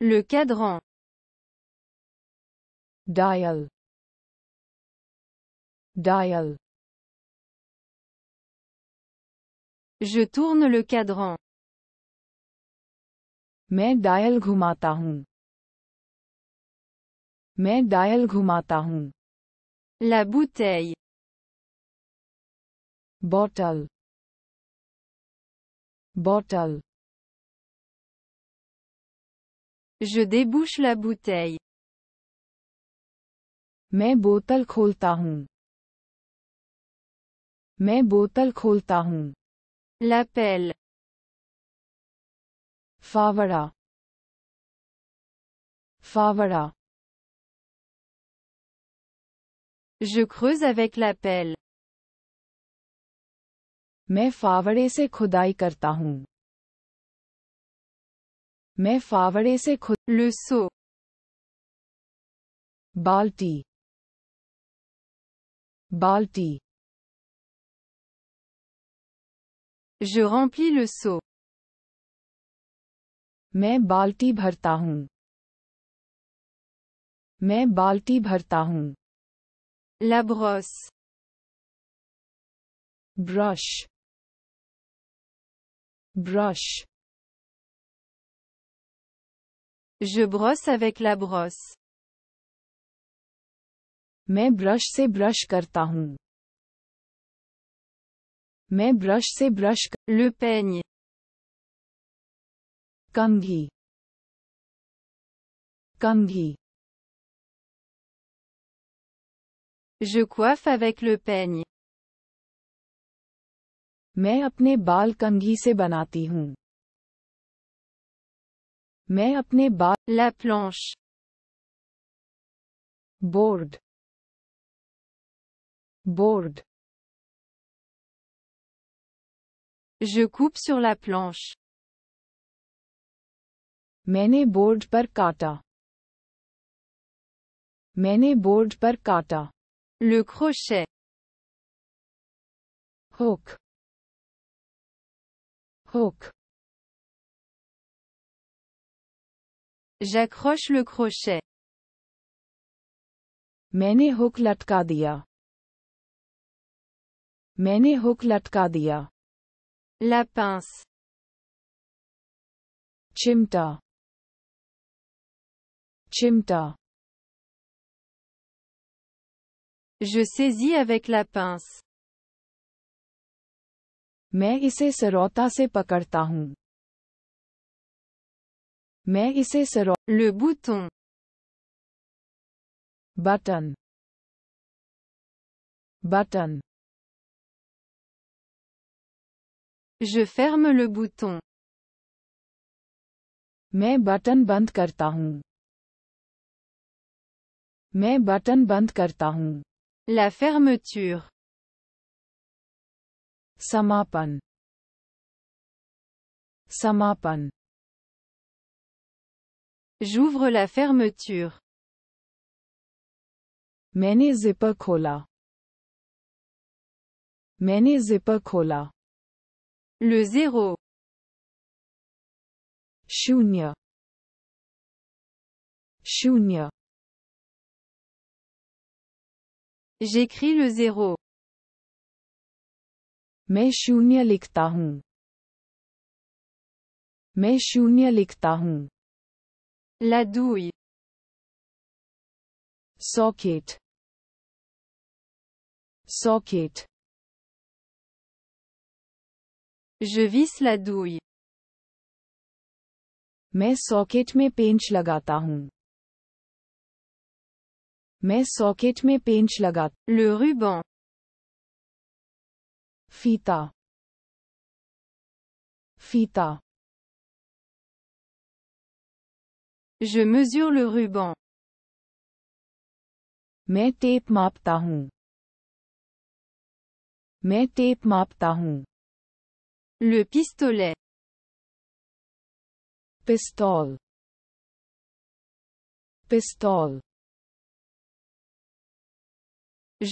Le cadran. Dial. Dial. Je tourne le cadran. Me dial ghumata hoon. Main dial ghumata hoon. La bouteille. Bottle. Bottle. Je débouche la bouteille. Mes बोतल Mes हूँ. मैं बोतल L'appel. Favara. Favara. Je creuse avec la pelle. Mais favare se मैं फावड़े से खुद Le seau. Balti. Balti. Je remplis le seau. मैं बाल्टी भरता हूँ मैं बाल्टी भरता हूँ La brosse. Brush. Brush. Je brosse avec la brosse. मैं ब्रश से ब्रश करता हूँ मैं ब्रश से ब्रश Le peigne. कंघी कंघी Je coiffe avec le peigne. मैं अपने बाल कंघी से बनाती हूँ मैं bas la planche board board Je coupe sur la planche. Mene board par kata. Mene board par kata. Le crochet. Hook. Hook. J'accroche le crochet. Mene hook latkadia. Mene hook latkadia. La pince. Chimta. Chimta. Je saisis avec la pince. Mais se sarota se pakartahun mais ici sera le bouton button button je ferme le bouton mais button band karta mais button band la fermeture samapan samapan J'ouvre la fermeture. Mene zipper khola. Mene Le zéro. Shunya. Shunya. J'écris le zéro. Mais shunya likta hun. Mais shunya likta la douille. Socket. Socket. Je visse la douille. Mais socket me pinch lagata mes socket me pinch lagat. Le ruban. Fita. Fita. Je mesure le ruban. मैं tape मापता हूँ मैं tape मापता हूँ Le pistolet. Pistol. Pistole.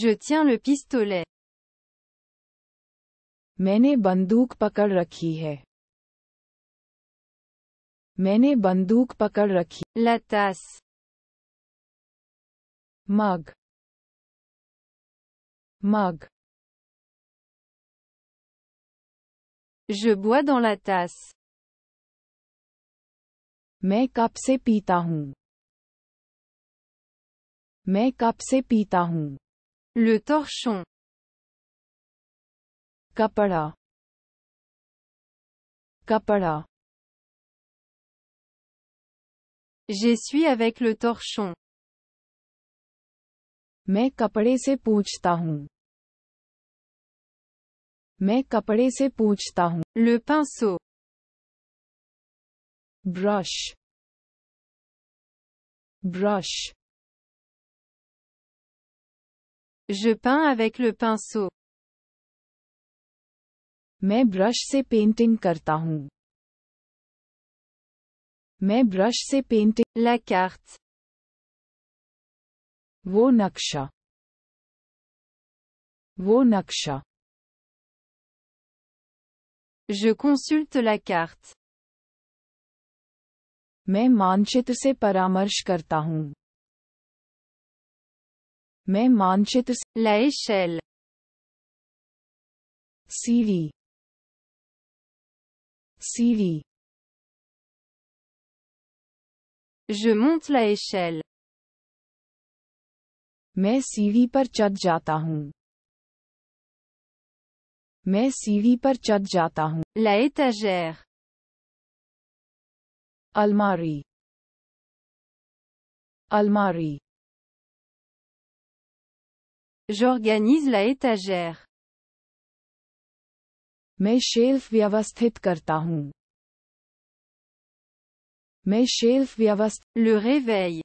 Je tiens le pistolet. मैंने बंदूक पकड़ रखी है Mene banduk pakalaki la tasse. Mug. Mug Je bois dans la tasse Mekap Sepitahu se up Le Torchon Kapala Kapala Je suis avec le torchon. Mais caparé se poussé tahon. Mais caparé se poussé tahon. Le pinceau. Brush. Brush. Je peins avec le pinceau. Mais brush se peint en cartahon. मैं brush से painting La वो नक्शा वो नक्शा Je consulte la carte. मैं मानचित्र से परामर्श करता हूँ मैं मानचित्र से La échelle. सीढ़ी Je monte la échelle. मैं सीढ़ी पर चढ़ जाता हूँ मैं सीढ़ी पर चढ़ जाता हूँ लयतर अलमारी अलमारी जोगनीज लयतर मैं शेल्फ व्यवस्थित करता हूँ le réveil.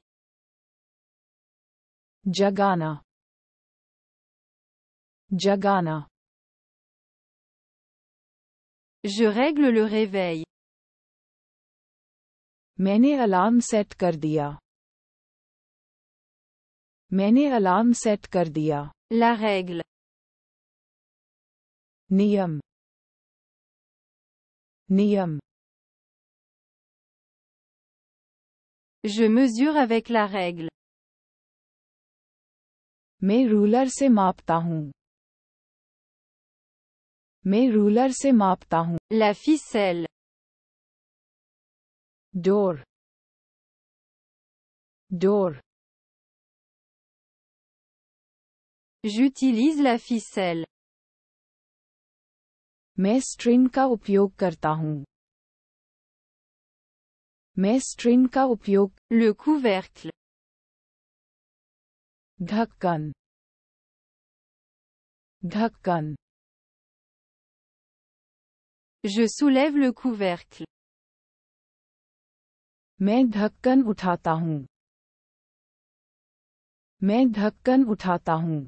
Jagana. Jagana. Je règle le réveil. Mene alarm set kardia. Mene alarm set kardia. La règle. Niam. Niam. Je mesure avec la règle. Mes ruler se maptahun. Mes ruler se maptahun. La ficelle. Dor. Dor. J'utilise la ficelle. Mes string ka upyog karta मैं string का उपयोग le couvercle ढक्कन ढक्कन Je soulève le couvercle. मैं ढक्कन उठाता हूँ मैं ढक्कन उठाता हूँ